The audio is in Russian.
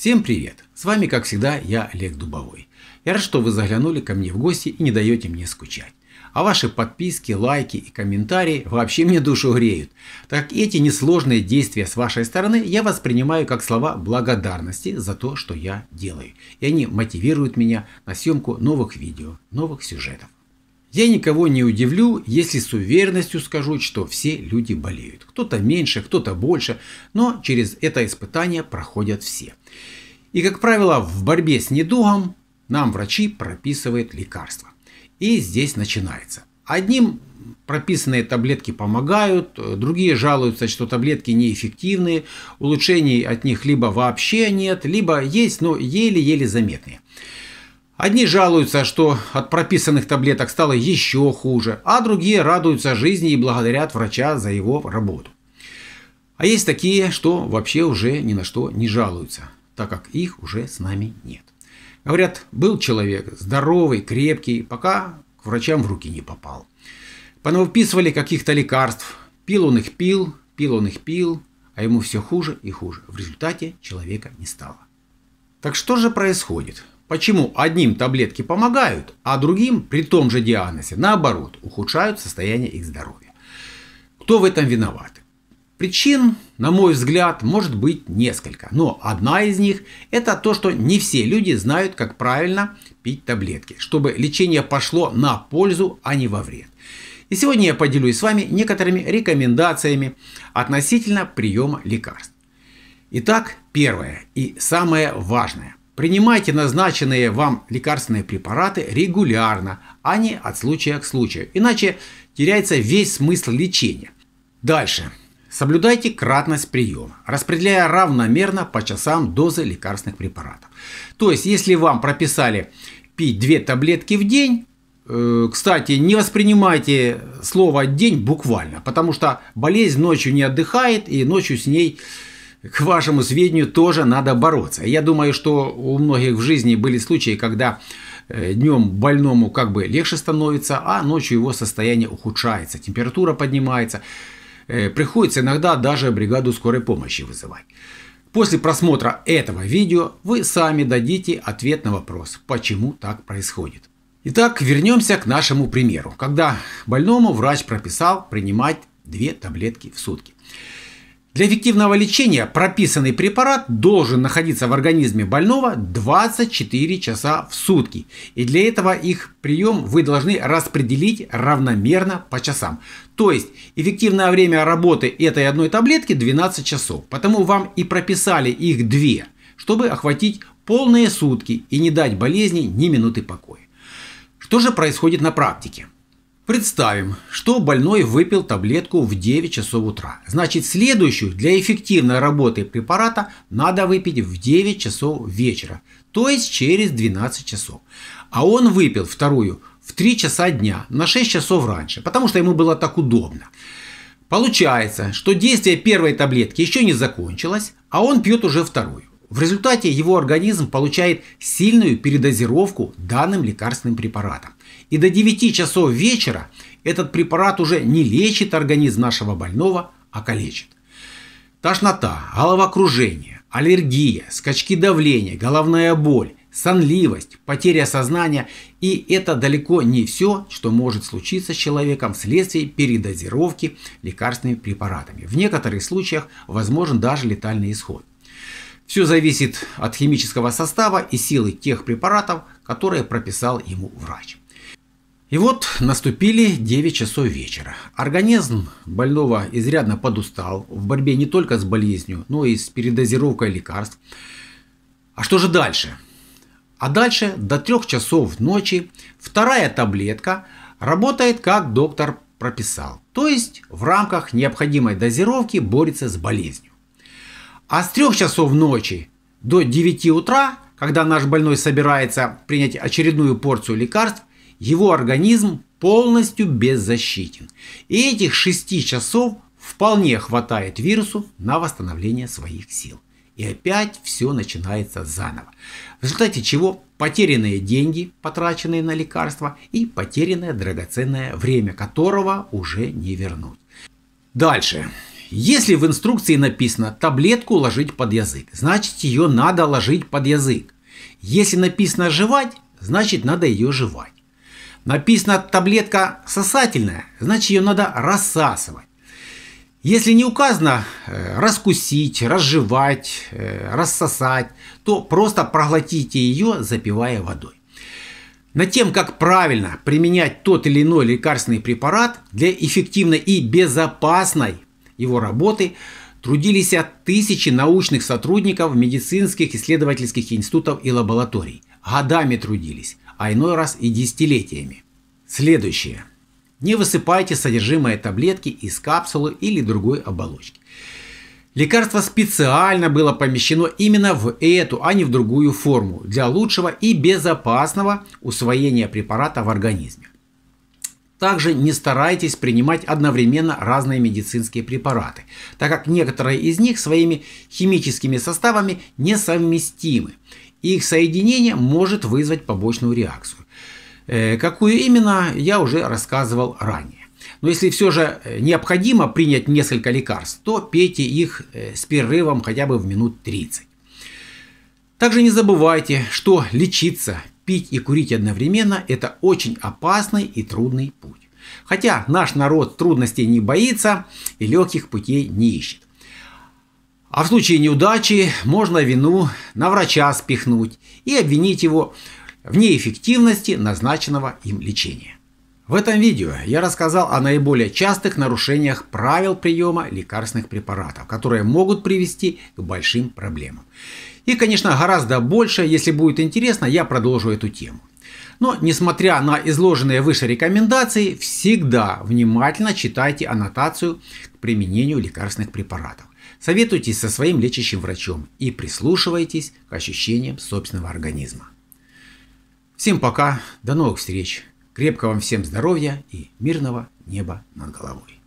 Всем привет! С вами, как всегда, я Олег Дубовой. Я рад, что вы заглянули ко мне в гости и не даете мне скучать. А ваши подписки, лайки и комментарии вообще мне душу греют, так эти несложные действия с вашей стороны я воспринимаю как слова благодарности за то, что я делаю. И они мотивируют меня на съемку новых видео, новых сюжетов. Я никого не удивлю, если с уверенностью скажу, что все люди болеют. Кто-то меньше, кто-то больше, но через это испытание проходят все. И, как правило, в борьбе с недугом нам врачи прописывают лекарства. И здесь начинается. Одним прописанные таблетки помогают, другие жалуются, что таблетки неэффективны, улучшений от них либо вообще нет, либо есть, но еле-еле заметные. Одни жалуются, что от прописанных таблеток стало еще хуже, а другие радуются жизни и благодарят врача за его работу. А есть такие, что вообще уже ни на что не жалуются, так как их уже с нами нет. Говорят, был человек здоровый, крепкий, пока к врачам в руки не попал. Понавыписывали каких-то лекарств, пил он их пил, пил он их пил, а ему все хуже и хуже. В результате человека не стало. Так что же происходит? Почему одним таблетки помогают, а другим при том же диагнозе, наоборот, ухудшают состояние их здоровья? Кто в этом виноват? Причин, на мой взгляд, может быть несколько, но одна из них – это то, что не все люди знают, как правильно пить таблетки, чтобы лечение пошло на пользу, а не во вред. И сегодня я поделюсь с вами некоторыми рекомендациями относительно приема лекарств. Итак, первое и самое важное. Принимайте назначенные вам лекарственные препараты регулярно, а не от случая к случаю, иначе теряется весь смысл лечения. Дальше. Соблюдайте кратность приема, распределяя равномерно по часам дозы лекарственных препаратов. То есть, если вам прописали пить 2 таблетки в день, э, кстати, не воспринимайте слово «день» буквально, потому что болезнь ночью не отдыхает и ночью с ней к вашему сведению, тоже надо бороться. Я думаю, что у многих в жизни были случаи, когда э, днем больному как бы легче становится, а ночью его состояние ухудшается, температура поднимается. Э, приходится иногда даже бригаду скорой помощи вызывать. После просмотра этого видео вы сами дадите ответ на вопрос, почему так происходит. Итак, вернемся к нашему примеру, когда больному врач прописал принимать две таблетки в сутки. Для эффективного лечения прописанный препарат должен находиться в организме больного 24 часа в сутки. И для этого их прием вы должны распределить равномерно по часам. То есть эффективное время работы этой одной таблетки 12 часов. Потому вам и прописали их две, чтобы охватить полные сутки и не дать болезни ни минуты покоя. Что же происходит на практике? Представим, что больной выпил таблетку в 9 часов утра. Значит, следующую для эффективной работы препарата надо выпить в 9 часов вечера, то есть через 12 часов. А он выпил вторую в 3 часа дня, на 6 часов раньше, потому что ему было так удобно. Получается, что действие первой таблетки еще не закончилось, а он пьет уже вторую. В результате его организм получает сильную передозировку данным лекарственным препаратом. И до 9 часов вечера этот препарат уже не лечит организм нашего больного, а калечит. Тошнота, головокружение, аллергия, скачки давления, головная боль, сонливость, потеря сознания. И это далеко не все, что может случиться с человеком вследствие передозировки лекарственными препаратами. В некоторых случаях возможен даже летальный исход. Все зависит от химического состава и силы тех препаратов, которые прописал ему врач. И вот наступили 9 часов вечера. Организм больного изрядно подустал в борьбе не только с болезнью, но и с передозировкой лекарств. А что же дальше? А дальше до 3 часов ночи вторая таблетка работает как доктор прописал. То есть в рамках необходимой дозировки борется с болезнью. А с 3 часов ночи до 9 утра, когда наш больной собирается принять очередную порцию лекарств, его организм полностью беззащитен. И этих 6 часов вполне хватает вирусу на восстановление своих сил. И опять все начинается заново. В результате чего потерянные деньги, потраченные на лекарства, и потерянное драгоценное время, которого уже не вернуть. Дальше. Если в инструкции написано таблетку ложить под язык, значит ее надо ложить под язык. Если написано жевать, значит надо ее жевать. Написано таблетка сосательная, значит ее надо рассасывать. Если не указано э, раскусить, разжевать, э, рассосать, то просто проглотите ее, запивая водой. Над тем, как правильно применять тот или иной лекарственный препарат для эффективной и безопасной его работы, трудились тысячи научных сотрудников медицинских исследовательских институтов и лабораторий. Годами трудились а иной раз и десятилетиями. Следующее. Не высыпайте содержимое таблетки из капсулы или другой оболочки. Лекарство специально было помещено именно в эту, а не в другую форму, для лучшего и безопасного усвоения препарата в организме. Также не старайтесь принимать одновременно разные медицинские препараты, так как некоторые из них своими химическими составами несовместимы их соединение может вызвать побочную реакцию. Э, какую именно, я уже рассказывал ранее. Но если все же э, необходимо принять несколько лекарств, то пейте их э, с перерывом хотя бы в минут 30. Также не забывайте, что лечиться, пить и курить одновременно – это очень опасный и трудный путь. Хотя наш народ трудностей не боится и легких путей не ищет. А в случае неудачи можно вину на врача спихнуть и обвинить его в неэффективности назначенного им лечения. В этом видео я рассказал о наиболее частых нарушениях правил приема лекарственных препаратов, которые могут привести к большим проблемам. И, конечно, гораздо больше, если будет интересно, я продолжу эту тему. Но, несмотря на изложенные выше рекомендации, всегда внимательно читайте аннотацию к применению лекарственных препаратов. Советуйтесь со своим лечащим врачом и прислушивайтесь к ощущениям собственного организма. Всем пока, до новых встреч, крепкого вам всем здоровья и мирного неба над головой.